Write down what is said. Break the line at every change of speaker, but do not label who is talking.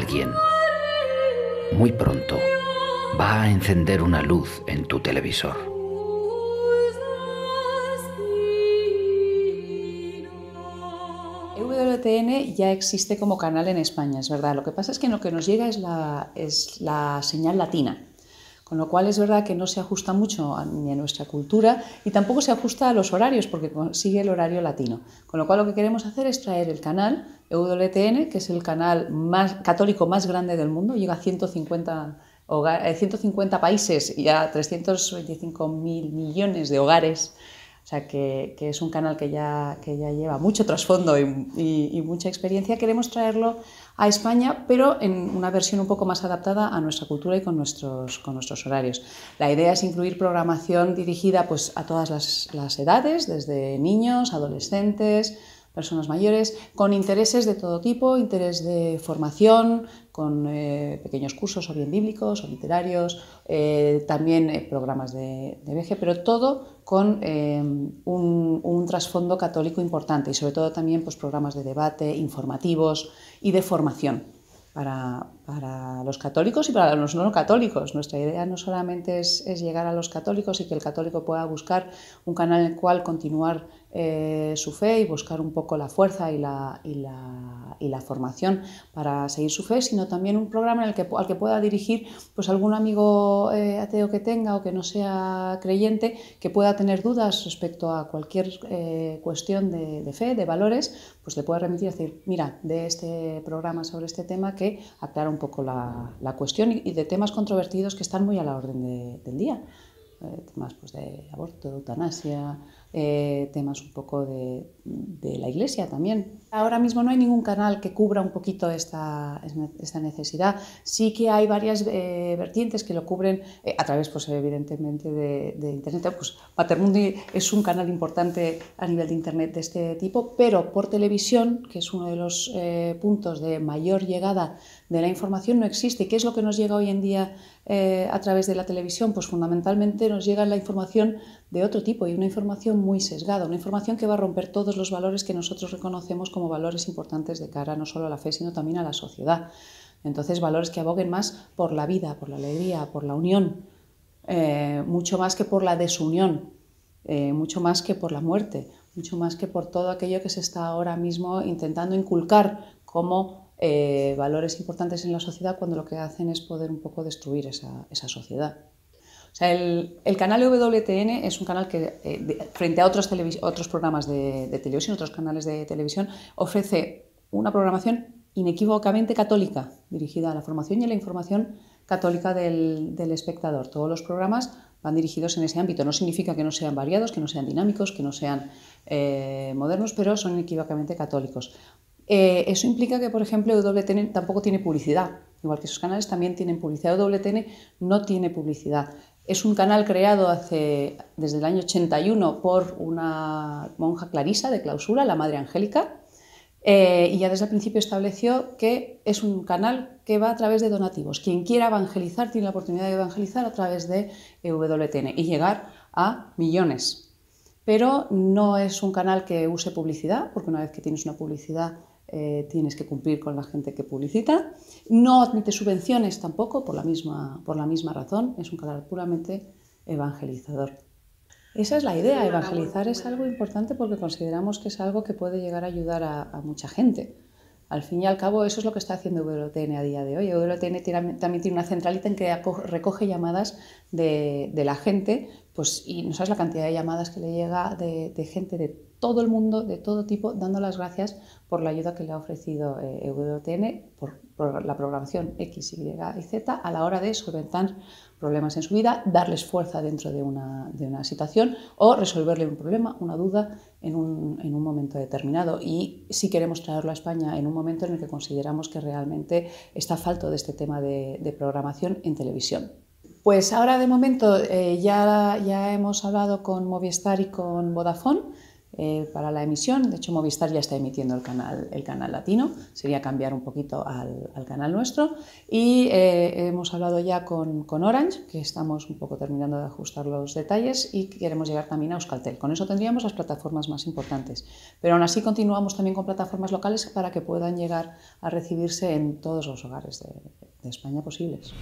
Alguien, muy pronto, va a encender una luz en tu televisor. EWTN ya existe como canal en España, es verdad. Lo que pasa es que lo que nos llega es la, es la señal latina. Con lo cual es verdad que no se ajusta mucho a, ni a nuestra cultura y tampoco se ajusta a los horarios porque sigue el horario latino. Con lo cual lo que queremos hacer es traer el canal EWTN, que es el canal más, católico más grande del mundo, llega a 150 150 eh, países y a 325 mil millones de hogares o sea, que, es un canal que ya, lleva mucho trasfondo y, mucha experiencia. Queremos traerlo a España, pero en una versión un poco más adaptada a nuestra cultura y con nuestros, horarios. La idea es incluir programación dirigida pues, a todas las edades, desde niños, adolescentes, personas mayores, con intereses de todo tipo, interés de formación, con eh, pequeños cursos o bien bíblicos o literarios, eh, también eh, programas de, de, pero todo con un, un, trasfondo católico importante y sobre todo también pues, programas de debate, informativos y de formación para, para los católicos y para los no católicos. Nuestra idea no solamente es, llegar a los católicos y que el católico pueda buscar un canal en el cual continuar eh, su fe y buscar un poco la fuerza y la, formación para seguir su fe, sino también un programa en el que, al que pueda dirigir pues, algún amigo eh, ateo que tenga o que no sea creyente, que pueda tener dudas respecto a cualquier eh, cuestión de, fe, de valores, pues le pueda remitir y decir, mira, de este programa sobre este tema que aclara un poco la, la cuestión y, de temas controvertidos que están muy a la orden del día. Eh, temas pues, de aborto, eutanasia, eh, temas un poco de, la iglesia también. Ahora mismo no hay ningún canal que cubra un poquito esta, esta necesidad. Sí que hay varias eh, vertientes que lo cubren a través, pues, evidentemente, de, Internet. Pues, Patermundi es un canal importante a nivel de Internet de este tipo, pero por televisión, que es uno de los puntos de mayor llegada de la información, no existe. ¿Qué es lo que nos llega hoy en día? Eh, a través de la televisión, pues fundamentalmente nos llega la información de otro tipo y una información muy sesgada, una información que va a romper todos los valores que nosotros reconocemos como valores importantes de cara no solo a la fe, sino también a la sociedad. Entonces, valores que aboguen más por la vida, por la alegría, por la unión, eh, mucho más que por la desunión, eh, mucho más que por la muerte, mucho más que por todo aquello que se está ahora mismo intentando inculcar como eh, valores importantes en la sociedad cuando lo que hacen es poder un poco destruir esa, sociedad. el, canal WTN es un canal que, eh, frente a otros, otros programas de, televisión, otros canales de televisión, ofrece una programación inequívocamente católica, dirigida a la formación y a la información católica del, espectador. Todos los programas van dirigidos en ese ámbito. No significa que no sean variados, que no sean dinámicos, que no sean eh, modernos, pero son inequívocamente católicos. Eh, eso implica que, por ejemplo, e WTN tampoco tiene publicidad, igual que esos canales también tienen publicidad. E WTN no tiene publicidad. Es un canal creado desde el año 81 por una monja clarisa de clausura, la Madre Angélica, eh, y ya desde el principio estableció que es un canal que va a través de donativos. Quien quiera evangelizar tiene la oportunidad de evangelizar a través de e WTN y llegar a millones. Pero no es un canal que use publicidad, porque una vez que tienes una publicidad eh, tienes que cumplir con la gente que publicita. No admite subvenciones tampoco por la misma, por la misma razón, es un canal puramente evangelizador. Esa es la idea, evangelizar es algo importante porque consideramos que es algo que puede llegar a ayudar a, mucha gente. Al fin y al cabo, eso es lo que está haciendo WTN a día de hoy. WTN también tiene una centralita en que recoge llamadas de, de, la gente, pues, y no sabes la cantidad de llamadas que le llega de, de gente de todo el mundo de todo tipo dando las gracias por la ayuda que le ha ofrecido eh, EuroTN por, la programación X, Y y Z a la hora de solventar problemas en su vida, darles fuerza dentro de una, situación o resolverle un problema, una duda en un, momento determinado. Y si queremos traerlo a España en un momento en el que consideramos que realmente está falto de este tema de, programación en televisión. Pues ahora de momento eh, ya, ya hemos hablado con Movistar y con Vodafone. Eh, para la emisión. De hecho, Movistar ya está emitiendo el canal, el canal latino, sería cambiar un poquito al, canal nuestro. Y eh, hemos hablado ya con, con, Orange, que estamos un poco terminando de ajustar los detalles y queremos llegar también a Euskaltel. Con eso tendríamos las plataformas más importantes. Pero aún así continuamos también con plataformas locales para que puedan llegar a recibirse en todos los hogares de España posibles.